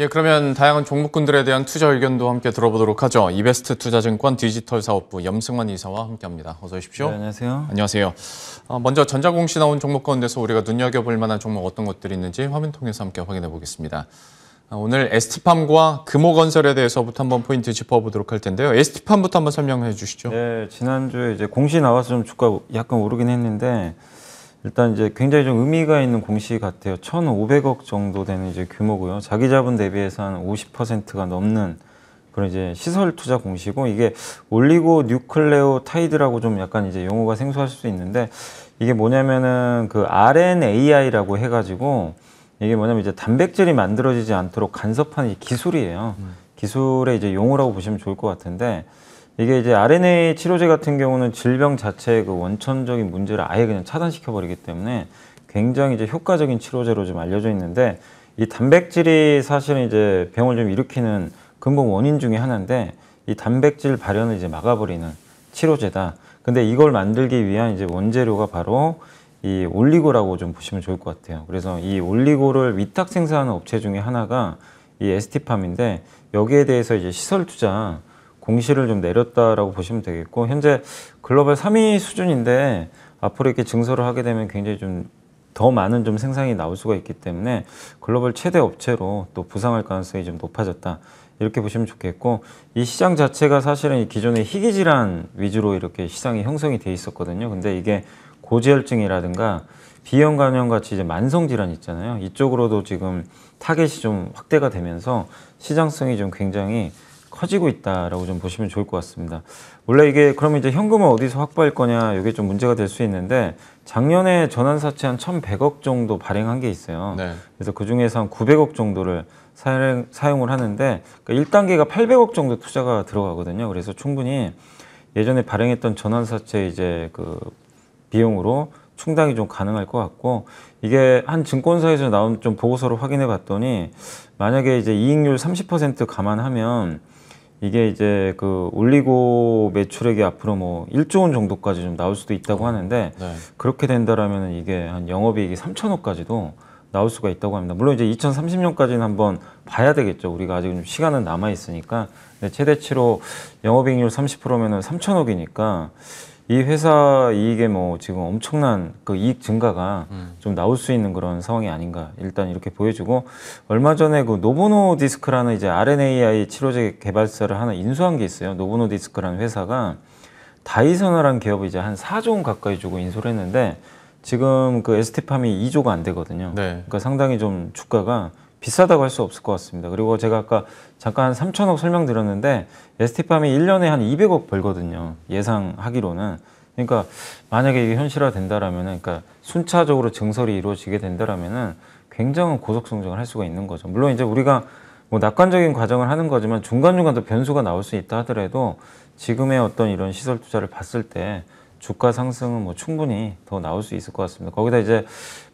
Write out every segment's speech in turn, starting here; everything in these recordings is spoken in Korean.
예, 그러면 다양한 종목군들에 대한 투자 의견도 함께 들어보도록 하죠. 이베스트 투자증권 디지털 사업부 염승환 이사와 함께합니다. 어서 오십시오. 네, 안녕하세요. 안녕하세요. 어, 먼저 전자공시 나온 종목 가운데서 우리가 눈여겨볼 만한 종목 어떤 것들이 있는지 화면 통해서 함께 확인해 보겠습니다. 어, 오늘 에스티팜과 금호건설에 대해서부터 한번 포인트 짚어보도록 할 텐데요. 에스티팜부터 한번 설명해 주시죠. 네, 지난주에 이제 공시 나와서 좀 주가 약간 오르긴 했는데 일단 이제 굉장히 좀 의미가 있는 공시 같아요. 1,500억 정도 되는 이제 규모고요. 자기 자본 대비해서 한 50%가 넘는 그런 이제 시설 투자 공시고 이게 올리고 뉴클레오 타이드라고 좀 약간 이제 용어가 생소할수 있는데 이게 뭐냐면은 그 RNAI라고 해가지고 이게 뭐냐면 이제 단백질이 만들어지지 않도록 간섭하는 기술이에요. 음. 기술의 이제 용어라고 보시면 좋을 것 같은데 이게 이제 RNA 치료제 같은 경우는 질병 자체의 그 원천적인 문제를 아예 그냥 차단시켜 버리기 때문에 굉장히 이제 효과적인 치료제로 좀 알려져 있는데 이 단백질이 사실은 이제 병을 좀 일으키는 근본 원인 중의 하나인데 이 단백질 발현을 이제 막아버리는 치료제다. 근데 이걸 만들기 위한 이제 원재료가 바로 이 올리고라고 좀 보시면 좋을 것 같아요. 그래서 이 올리고를 위탁 생산하는 업체 중에 하나가 이 에스티팜인데 여기에 대해서 이제 시설 투자 공시를 좀 내렸다라고 보시면 되겠고 현재 글로벌 3위 수준인데 앞으로 이렇게 증설을 하게 되면 굉장히 좀 더 많은 좀 생산이 나올 수가 있기 때문에 글로벌 최대 업체로 또 부상할 가능성이 좀 높아졌다 이렇게 보시면 좋겠고 이 시장 자체가 사실은 기존의 희귀 질환 위주로 이렇게 시장이 형성이 돼 있었거든요 근데 이게 고지혈증이라든가 비형 간염 같이 이제 만성 질환 있잖아요. 이쪽으로도 지금 타겟이 좀 확대가 되면서 시장성이 좀 굉장히 커지고 있다라고 좀 보시면 좋을 것 같습니다. 원래 이게 그러면 이제 현금을 어디서 확보할 거냐 이게 좀 문제가 될 수 있는데 작년에 전환사채 한 1,100억 정도 발행한 게 있어요. 네. 그래서 그 중에서 한 900억 정도를 사용, 사용을 하는데 그러니까 1단계가 800억 정도 투자가 들어가거든요. 그래서 충분히 예전에 발행했던 전환사채 이제 그 비용으로 충당이 좀 가능할 것 같고 이게 한 증권사에서 나온 좀 보고서를 확인해 봤더니 만약에 이제 이익률 30% 감안하면 이게 이제 그 올리고 매출액이 앞으로 뭐 1조 원 정도까지 좀 나올 수도 있다고 하는데 네. 그렇게 된다라면 이게 한 영업이익이 3천억까지도 나올 수가 있다고 합니다. 물론 이제 2030년까지는 한번 봐야 되겠죠. 우리가 아직 좀 시간은 남아 있으니까 최대치로 영업이익률 30%면은 3천억이니까 이 회사 이익에 뭐 지금 엄청난 그 이익 증가가 음. 좀 나올 수 있는 그런 상황이 아닌가 일단 이렇게 보여주고 얼마 전에 그 노보노디스크라는 이제 RNAi 치료제 개발사를 하나 인수한 게 있어요. 노보노디스크라는 회사가 다이선화라는 기업을 이제 한 4조 원 가까이 주고 인수를 했는데 지금 그 에스티팜이 2조가 안 되거든요. 네. 그러니까 상당히 좀 주가가 비싸다고 할 수 없을 것 같습니다. 그리고 제가 아까 잠깐 3천억 설명드렸는데 에스티팜이 1년에 한 200억 벌거든요. 예상하기로는. 그러니까 만약에 이게 현실화 된다라면 그러니까 순차적으로 증설이 이루어지게 된다라면 굉장한 고속 성장을 할 수가 있는 거죠. 물론 이제 우리가 뭐 낙관적인 과정을 하는 거지만 중간중간 또 변수가 나올 수 있다 하더라도 지금의 어떤 이런 시설 투자를 봤을 때 주가 상승은 뭐 충분히 더 나올 수 있을 것 같습니다. 거기다 이제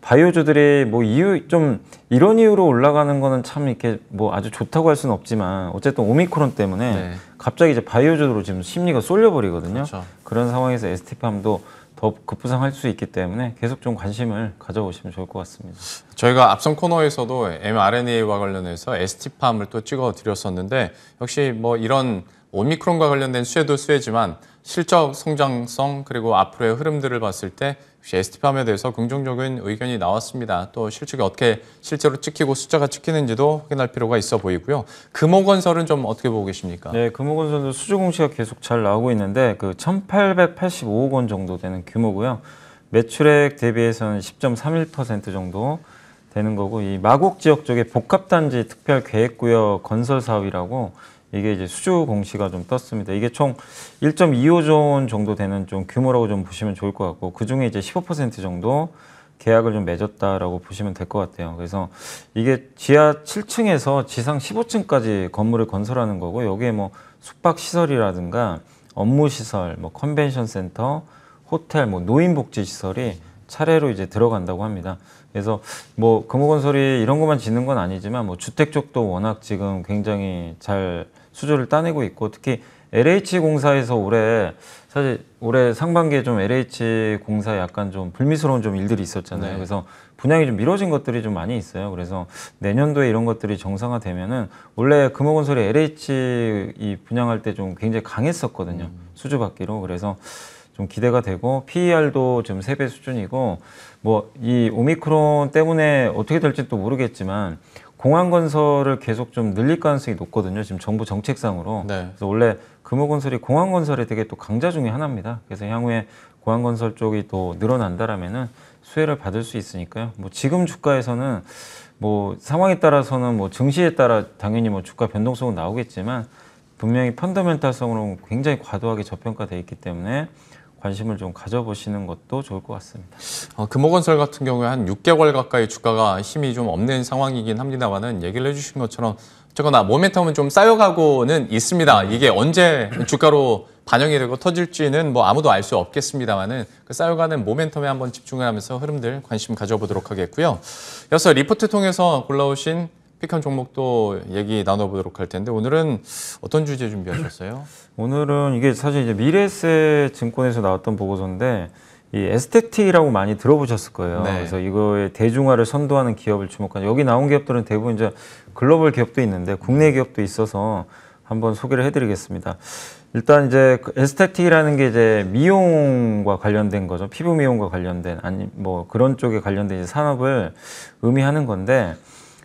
바이오주들이 뭐 이유 좀 이런 이유로 올라가는 거는 참 이렇게 뭐 아주 좋다고 할 수는 없지만 어쨌든 오미크론 때문에 네. 갑자기 이제 바이오주로 지금 심리가 쏠려버리거든요. 그렇죠. 그런 상황에서 에스티팜도 더 급부상할 수 있기 때문에 계속 좀 관심을 가져보시면 좋을 것 같습니다. 저희가 앞선 코너에서도 mRNA와 관련해서 에스티팜을 또 찍어 드렸었는데 역시 뭐 이런 오미크론과 관련된 수혜도 수혜지만 실적 성장성 그리고 앞으로의 흐름들을 봤을 때 역시 에스티팜에 대해서 긍정적인 의견이 나왔습니다. 또 실측이 어떻게 실제로 찍히고 숫자가 찍히는지도 확인할 필요가 있어 보이고요. 금호건설은 좀 어떻게 보고 계십니까? 네, 금호건설도 수주 공시가 계속 잘 나오고 있는데 그 1,885억 원 정도 되는 규모고요. 매출액 대비해서는 10.31% 정도 되는 거고 이 마곡 지역 쪽에 복합단지 특별계획구역 건설 사업이라고 이게 이제 수주 공시가 좀 떴습니다. 이게 총 1.25조 원 정도 되는 좀 규모라고 좀 보시면 좋을 것 같고 그 중에 이제 15% 정도 계약을 좀 맺었다라고 보시면 될 것 같아요. 그래서 이게 지하 7층에서 지상 15층까지 건물을 건설하는 거고 여기에 뭐 숙박 시설이라든가 업무 시설, 뭐 컨벤션 센터, 호텔, 뭐 노인 복지 시설이 차례로 이제 들어간다고 합니다. 그래서 뭐 금호건설이 이런 것만 짓는 건 아니지만 뭐 주택 쪽도 워낙 지금 굉장히 잘 수주를 따내고 있고 특히 LH 공사에서 올해 사실 올해 상반기에 좀 LH 공사에 약간 좀 불미스러운 좀 일들이 있었잖아요. 네. 그래서 분양이 좀 미뤄진 것들이 좀 많이 있어요. 그래서 내년도에 이런 것들이 정상화되면은 원래 금호건설이 LH 이 분양할 때 좀 굉장히 강했었거든요. 음. 수주받기로 그래서 좀 기대가 되고 PER도 지금 세배 수준이고 뭐 이 오미크론 때문에 어떻게 될지 또 모르겠지만 공항 건설을 계속 좀 늘릴 가능성이 높거든요. 지금 정부 정책상으로. 네. 그래서 원래 금호건설이 공항 건설에 되게 또 강자 중의 하나입니다. 그래서 향후에 공항 건설 쪽이 또 늘어난다라면은 수혜를 받을 수 있으니까요. 뭐 지금 주가에서는 뭐 상황에 따라서는 뭐 증시에 따라 당연히 뭐 주가 변동성은 나오겠지만 분명히 펀더멘탈성으로 굉장히 과도하게 저평가돼 있기 때문에 관심을 좀 가져보시는 것도 좋을 것 같습니다. 어, 금호건설 같은 경우에 한 6개월 가까이 주가가 힘이 좀 없는 상황이긴 합니다만은 얘기를 해주신 것처럼 저거나 모멘텀은 좀 쌓여가고는 있습니다. 이게 언제 주가로 반영이 되고 터질지는 뭐 아무도 알 수 없겠습니다만은 그 쌓여가는 모멘텀에 한번 집중을 하면서 흐름들 관심 가져보도록 하겠고요. 여기서 리포트 통해서 골라오신 픽한 종목도 얘기 나눠보도록 할 텐데 오늘은 어떤 주제 준비하셨어요? 오늘은 이게 사실 이제 미래세 증권에서 나왔던 보고서인데 이 에스테틱이라고 많이 들어보셨을 거예요. 네. 그래서 이거의 대중화를 선도하는 기업을 주목한 여기 나온 기업들은 대부분 이제 글로벌 기업도 있는데 국내 기업도 있어서 한번 소개를 해드리겠습니다. 일단 이제 그 에스테틱이라는 게 이제 미용과 관련된 거죠. 피부 미용과 관련된 아니 뭐 그런 쪽에 관련된 산업을 의미하는 건데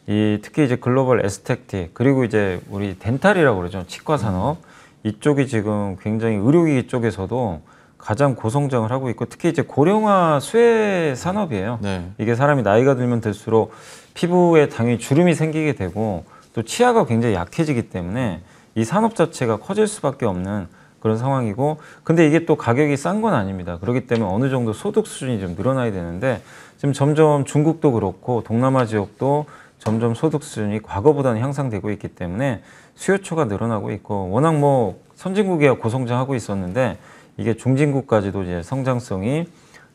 이 특히 이제 글로벌 에스테틱 그리고 이제 우리 덴탈이라고 그러죠 치과 산업 이쪽이 지금 굉장히 의료기기 쪽에서도 가장 고성장을 하고 있고 특히 이제 고령화 수혜 산업이에요. 네. 이게 사람이 나이가 들면 들수록 피부에 당연히 주름이 생기게 되고 또 치아가 굉장히 약해지기 때문에 이 산업 자체가 커질 수밖에 없는 그런 상황이고 근데 이게 또 가격이 싼 건 아닙니다. 그렇기 때문에 어느 정도 소득 수준이 좀 늘어나야 되는데 지금 점점 중국도 그렇고 동남아 지역도 점점 소득 수준이 과거보다는 향상되고 있기 때문에 수요초가 늘어나고 있고 워낙 뭐 선진국이야 고성장하고 있었는데 이게 중진국까지도 이제 성장성이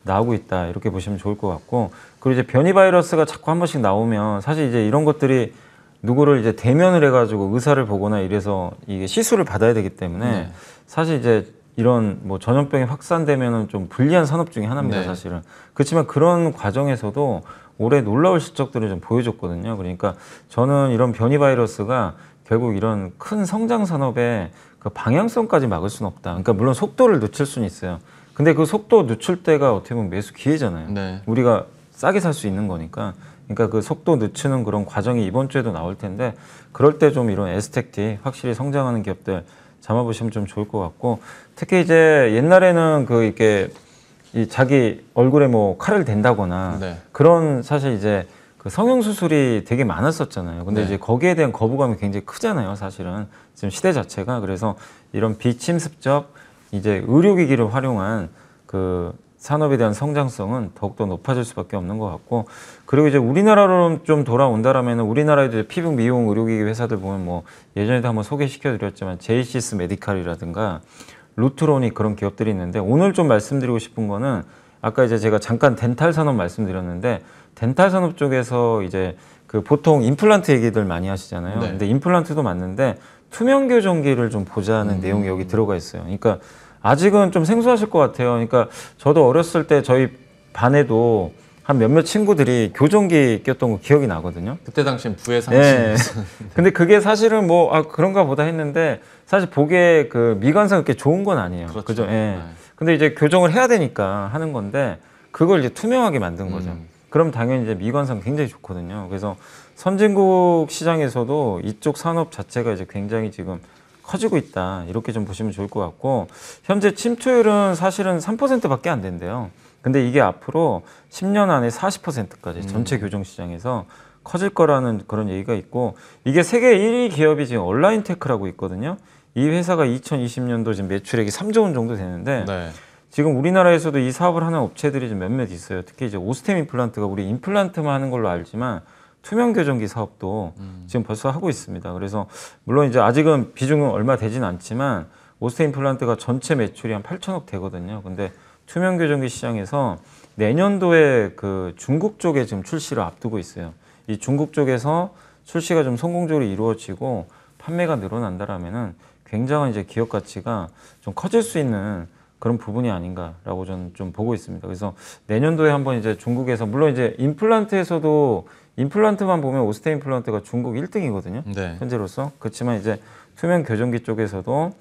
나오고 있다 이렇게 보시면 좋을 것 같고 그리고 이제 변이 바이러스가 자꾸 한 번씩 나오면 사실 이제 이런 것들이 누구를 이제 대면을 해가지고 의사를 보거나 이래서 이게 시술을 받아야 되기 때문에 네. 사실 이제 이런 뭐 전염병이 확산되면은 좀 불리한 산업 중의 하나입니다 네. 사실은 그렇지만 그런 과정에서도 올해 놀라울 실적들을 좀 보여줬거든요. 그러니까 저는 이런 변이 바이러스가 결국 이런 큰 성장 산업의 그 방향성까지 막을 수는 없다. 그러니까 물론 속도를 늦출 수는 있어요. 근데 그 속도 늦출 때가 어떻게 보면 매수 기회잖아요. 네. 우리가 싸게 살 수 있는 거니까. 그러니까 그 속도 늦추는 그런 과정이 이번 주에도 나올 텐데 그럴 때 좀 이런 에스텍티 확실히 성장하는 기업들 잡아보시면 좀 좋을 것 같고 특히 이제 옛날에는 그 이렇게 이 자기 얼굴에 뭐 칼을 댄다거나 네. 그런 사실 이제 그 성형 수술이 되게 많았었잖아요. 근데 네. 이제 거기에 대한 거부감이 굉장히 크잖아요, 사실은. 지금 시대 자체가 그래서 이런 비침습적 이제 의료 기기를 활용한 그 산업에 대한 성장성은 더욱더 높아질 수밖에 없는 것 같고 그리고 이제 우리나라로 좀 돌아온다라면은 우리나라에도 이제 피부 미용 의료기기 회사들 보면 뭐 예전에도 한번 소개시켜드렸지만 제이시스 메디칼이라든가 루트로닉 그런 기업들이 있는데 오늘 좀 말씀드리고 싶은 거는 아까 이제 제가 잠깐 덴탈 산업 말씀드렸는데 덴탈 산업 쪽에서 이제 그 보통 임플란트 얘기들 많이 하시잖아요. 네. 근데 임플란트도 맞는데 투명 교정기를 좀 보자는 음. 내용이 여기 들어가 있어요. 그러니까 아직은 좀 생소하실 것 같아요. 그러니까 저도 어렸을 때 저희 반에도 한 몇몇 친구들이 교정기 꼈던 거 기억이 나거든요. 그때 당시엔 부의 예. 상징. 네. 근데 그게 사실은 뭐 아, 그런가 보다 했는데 사실 보기에 그 미관상 그렇게 좋은 건 아니에요. 그렇죠. 그죠? 예. 네. 근데 이제 교정을 해야 되니까 하는 건데 그걸 이제 투명하게 만든 음. 거죠. 음. 그럼 당연히 이제 미관상 굉장히 좋거든요. 그래서 선진국 시장에서도 이쪽 산업 자체가 이제 굉장히 지금 커지고 있다. 이렇게 좀 보시면 좋을 것 같고 현재 침투율은 사실은 3%밖에 안 된대요. 근데 이게 앞으로 10년 안에 40%까지 음. 전체 교정 시장에서 커질 거라는 그런 얘기가 있고 이게 세계 1위 기업이 지금 온라인 테크라고 있거든요. 이 회사가 2020년도 지금 매출액이 3조 원 정도 되는데 네. 지금 우리나라에서도 이 사업을 하는 업체들이 좀 몇몇 있어요. 특히 이제 오스템 임플란트가 우리 임플란트만 하는 걸로 알지만 투명 교정기 사업도 음. 지금 벌써 하고 있습니다. 그래서 물론 이제 아직은 비중은 얼마 되진 않지만 오스템 임플란트가 전체 매출이 한 8천억 되거든요. 근데 투명 교정기 시장에서 내년도에 그 중국 쪽에 지금 출시를 앞두고 있어요. 이 중국 쪽에서 출시가 좀 성공적으로 이루어지고 판매가 늘어난다라면은 굉장한 이제 기업 가치가 좀 커질 수 있는 그런 부분이 아닌가라고 저는 좀 보고 있습니다. 그래서 내년도에 한번 이제 중국에서 물론 이제 임플란트에서도 임플란트만 보면 오스테 임플란트가 중국 1등이거든요. 네. 현재로서 그렇지만 이제 투명 교정기 쪽에서도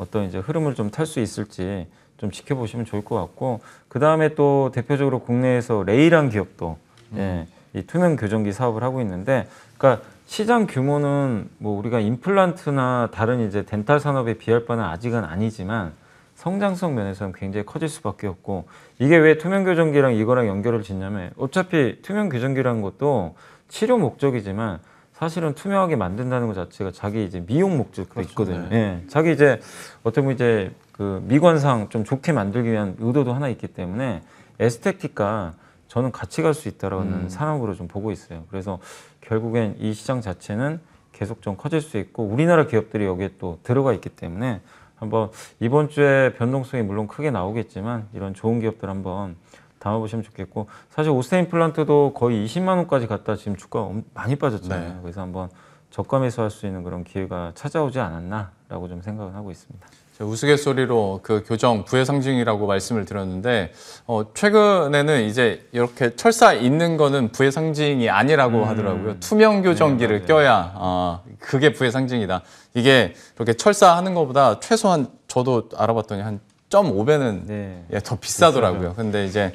어떤 이제 흐름을 좀 탈 수 있을지 좀 지켜보시면 좋을 것 같고 그 다음에 또 대표적으로 국내에서 레이란 기업도 음. 예, 이 투명 교정기 사업을 하고 있는데 그러니까 시장 규모는 뭐 우리가 임플란트나 다른 이제 덴탈 산업에 비할 바는 아직은 아니지만 성장성 면에서는 굉장히 커질 수밖에 없고 이게 왜 투명 교정기랑 이거랑 연결을 짓냐면 어차피 투명 교정기라는 것도 치료 목적이지만 사실은 투명하게 만든다는 것 자체가 자기 이제 미용 목적도 그렇죠, 있거든요. 네. 예. 자기 이제 어떻게 보면 이제 그 미관상 좀 좋게 만들기 위한 의도도 하나 있기 때문에 에스테틱과 저는 같이 갈 수 있다라는 음. 산업으로 좀 보고 있어요. 그래서 결국엔 이 시장 자체는 계속 좀 커질 수 있고 우리나라 기업들이 여기에 또 들어가 있기 때문에 한번 이번 주에 변동성이 물론 크게 나오겠지만 이런 좋은 기업들 한번 담아보시면 좋겠고 사실 오스테인 플란트도 거의 20만 원까지 갔다 지금 주가 많이 빠졌잖아요. 네. 그래서 한번 저가 매수할 수 있는 그런 기회가 찾아오지 않았나라고 좀 생각을 하고 있습니다. 우스갯소리로 그 교정 부의 상징이라고 말씀을 드렸는데 어, 최근에는 이제 이렇게 철사 있는 거는 부의 상징이 아니라고 음. 하더라고요. 투명 교정기를 네, 껴야 아, 그게 부의 상징이다. 이게 이렇게 철사 하는 것보다 최소한 저도 알아봤더니 한 0.5배는 네. 예, 더 비싸더라고요. 근데 이제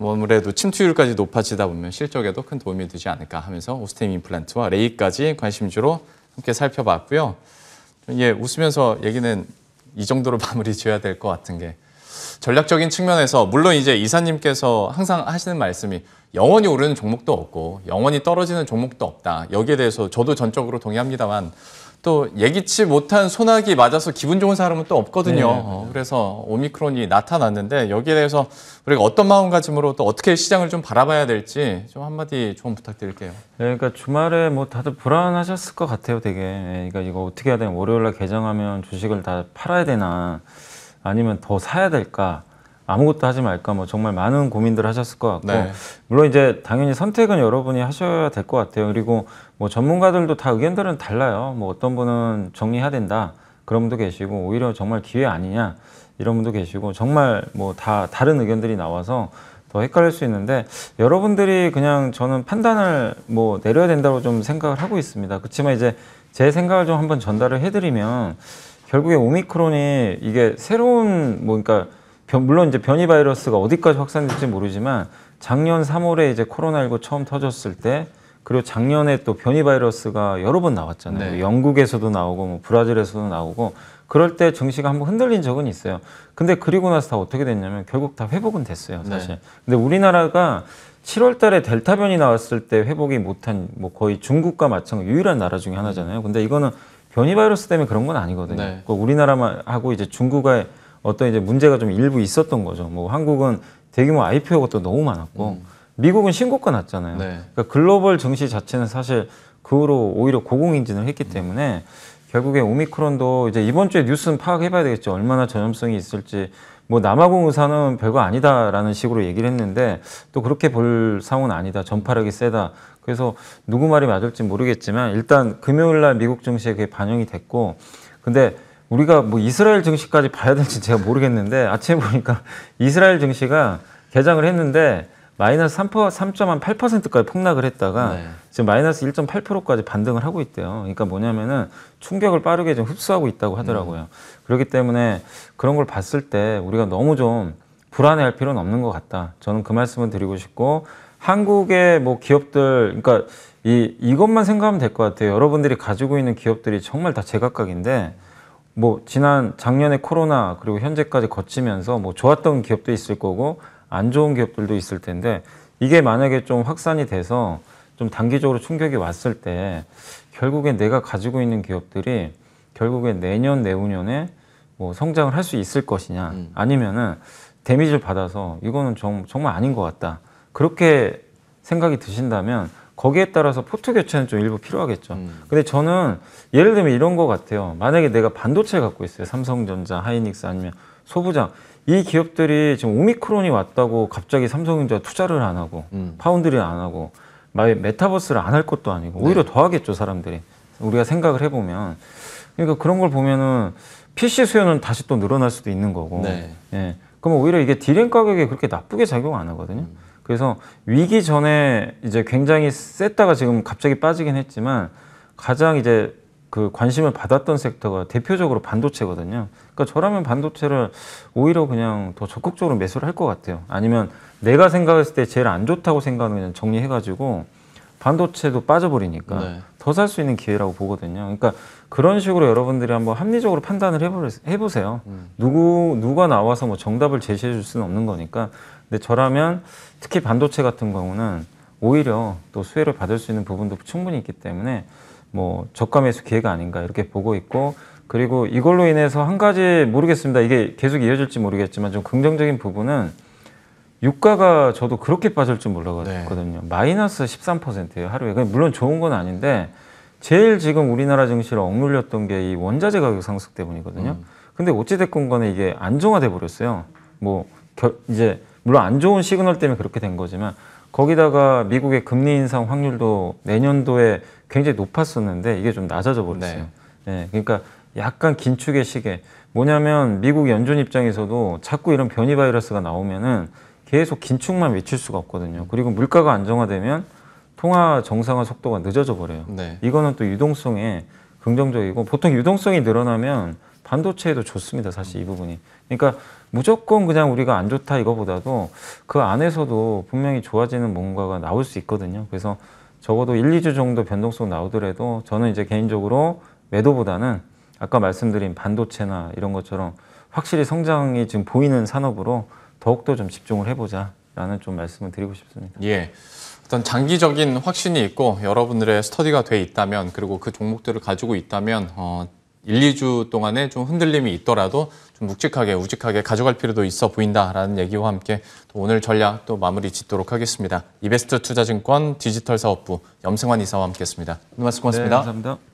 아무래도 침투율까지 높아지다 보면 실적에도 큰 도움이 되지 않을까 하면서 오스템 임플란트와 레이까지 관심주로 함께 살펴봤고요. 예, 웃으면서 얘기는 이 정도로 마무리 지어야 될 것 같은 게 전략적인 측면에서 물론 이제 이사님께서 항상 하시는 말씀이 영원히 오르는 종목도 없고 영원히 떨어지는 종목도 없다. 여기에 대해서 저도 전적으로 동의합니다만 또 예기치 못한 소나기 맞아서 기분 좋은 사람은 또 없거든요. 네. 어, 그래서 오미크론이 나타났는데 여기에 대해서 우리가 어떤 마음가짐으로 또 어떻게 시장을 좀 바라봐야 될지 좀 한마디 좀 부탁드릴게요. 네, 그러니까 주말에 뭐 다들 불안하셨을 것 같아요, 되게. 예, 그러니까 이거 어떻게 해야 되나, 월요일날 개장하면 주식을 다 팔아야 되나, 아니면 더 사야 될까. 아무것도 하지 말까 뭐 정말 많은 고민들 하셨을 것 같고 네. 물론 이제 당연히 선택은 여러분이 하셔야 될 것 같아요. 그리고 뭐 전문가들도 다 의견들은 달라요. 뭐 어떤 분은 정리해야 된다 그런 분도 계시고 오히려 정말 기회 아니냐 이런 분도 계시고 정말 뭐 다 다른 의견들이 나와서 더 헷갈릴 수 있는데 여러분들이 그냥 저는 판단을 뭐 내려야 된다고 좀 생각을 하고 있습니다. 그렇지만 이제 제 생각을 좀 한번 전달을 해드리면 결국에 오미크론이 이게 새로운 뭐 그러니까 물론 이제 변이 바이러스가 어디까지 확산될지 모르지만 작년 3월에 이제 코로나19 처음 터졌을 때 그리고 작년에 또 변이 바이러스가 여러 번 나왔잖아요. 네. 영국에서도 나오고 뭐 브라질에서도 나오고 그럴 때 증시가 한번 흔들린 적은 있어요. 근데 그리고 나서 다 어떻게 됐냐면 결국 다 회복은 됐어요, 네. 사실. 네. 근데 우리나라가 7월 달에 델타 변이 나왔을 때 회복이 못한 뭐 거의 중국과 마찬가지 유일한 나라 중에 하나잖아요. 근데 이거는 변이 바이러스 때문에 그런 건 아니거든요. 네. 우리나라만 하고 이제 중국의 어떤 이제 문제가 좀 일부 있었던 거죠. 뭐 한국은 대규모 IPO가 또 너무 많았고 음. 미국은 신고가 났잖아요. 네. 그러니까 글로벌 증시 자체는 사실 그 후로 오히려 고공인진을 했기 음. 때문에 결국에 오미크론도 이제 이번 주에 뉴스는 파악해봐야 되겠죠. 얼마나 전염성이 있을지. 뭐 남아공 의사는 별거 아니다라는 식으로 얘기를 했는데 또 그렇게 볼 상황은 아니다. 전파력이 세다. 그래서 누구 말이 맞을지 모르겠지만 일단 금요일 날 미국 증시에 그게 반영이 됐고 근데 우리가 뭐 이스라엘 증시까지 봐야 될지 제가 모르겠는데 아침에 보니까 이스라엘 증시가 개장을 했는데 마이너스 3, 3.8%까지 폭락을 했다가 네. 지금 마이너스 1.8%까지 반등을 하고 있대요. 그러니까 뭐냐면은 충격을 빠르게 좀 흡수하고 있다고 하더라고요. 음. 그렇기 때문에 그런 걸 봤을 때 우리가 너무 좀 불안해할 필요는 없는 것 같다. 저는 그 말씀을 드리고 싶고 한국의 뭐 기업들, 그러니까 이 이것만 생각하면 될 것 같아요. 여러분들이 가지고 있는 기업들이 정말 다 제각각인데. 뭐 지난 작년에 코로나 그리고 현재까지 거치면서 뭐 좋았던 기업도 있을 거고 안 좋은 기업들도 있을 텐데 이게 만약에 좀 확산이 돼서 좀 단기적으로 충격이 왔을 때 결국엔 내가 가지고 있는 기업들이 결국엔 내년 내후년에 뭐 성장을 할 수 있을 것이냐 음. 아니면은 데미지를 받아서 이거는 정, 정말 아닌 것 같다 그렇게 생각이 드신다면 거기에 따라서 포트 교체는 좀 일부 필요하겠죠. 음. 근데 저는 예를 들면 이런 것 같아요. 만약에 내가 반도체 갖고 있어요. 삼성전자, 하이닉스 아니면 소부장 이 기업들이 지금 오미크론이 왔다고 갑자기 삼성전자 투자를 안 하고 음. 파운드리를 안 하고 말 메타버스를 안 할 것도 아니고 네. 오히려 네. 더 하겠죠 사람들이 우리가 생각을 해보면 그러니까 그런 걸 보면은 PC 수요는 다시 또 늘어날 수도 있는 거고 네. 예. 그러면 오히려 이게 디램 가격에 그렇게 나쁘게 작용 안 하거든요. 음. 그래서 위기 전에 이제 굉장히 셌다가 지금 갑자기 빠지긴 했지만 가장 이제 그 관심을 받았던 섹터가 대표적으로 반도체거든요. 그러니까 저라면 반도체를 오히려 그냥 더 적극적으로 매수를 할 것 같아요. 아니면 내가 생각했을 때 제일 안 좋다고 생각하면 그냥 정리해가지고 반도체도 빠져버리니까 네. 더살 수 있는 기회라고 보거든요. 그러니까 그런 식으로 여러분들이 한번 합리적으로 판단을 해보, 해보세요. 음. 누구, 누가 나와서 뭐 정답을 제시해 줄 수는 없는 거니까 근데 저라면 특히 반도체 같은 경우는 오히려 또 수혜를 받을 수 있는 부분도 충분히 있기 때문에 뭐 저가 매수 기회가 아닌가 이렇게 보고 있고 그리고 이걸로 인해서 한 가지 모르겠습니다. 이게 계속 이어질지 모르겠지만 좀 긍정적인 부분은 유가가 저도 그렇게 빠질 줄 몰라거든요. 네. 마이너스 13%예요 하루에. 물론 좋은 건 아닌데 제일 지금 우리나라 증시를 억눌렸던 게 이 원자재 가격 상승 때문이거든요. 음. 근데 어찌됐건 간에 이게 안정화돼 버렸어요. 뭐 겨, 이제 물론 안 좋은 시그널 때문에 그렇게 된 거지만 거기다가 미국의 금리 인상 확률도 내년도에 굉장히 높았었는데 이게 좀 낮아져 버렸어요. 네. 네. 그러니까 약간 긴축의 시계. 뭐냐면 미국 연준 입장에서도 자꾸 이런 변이 바이러스가 나오면은 계속 긴축만 외칠 수가 없거든요. 그리고 물가가 안정화되면 통화 정상화 속도가 늦어져 버려요. 네. 이거는 또 유동성에 긍정적이고 보통 유동성이 늘어나면 반도체에도 좋습니다. 사실 이 부분이. 그러니까 무조건 그냥 우리가 안 좋다 이거보다도 그 안에서도 분명히 좋아지는 뭔가가 나올 수 있거든요. 그래서 적어도 1, 2주 정도 변동성 나오더라도 저는 이제 개인적으로 매도보다는 아까 말씀드린 반도체나 이런 것처럼 확실히 성장이 지금 보이는 산업으로 더욱더 좀 집중을 해보자라는 좀 말씀을 드리고 싶습니다. 예. 어떤 장기적인 확신이 있고 여러분들의 스터디가 돼 있다면 그리고 그 종목들을 가지고 있다면 어, 1, 2주 동안에 좀 흔들림이 있더라도 좀 묵직하게 우직하게 가져갈 필요도 있어 보인다라는 얘기와 함께 또 오늘 전략 또 마무리 짓도록 하겠습니다. 이베스트 투자증권 디지털 사업부 염승환 이사와 함께했습니다. 오늘 말씀 고맙습니다. 네, 감사합니다.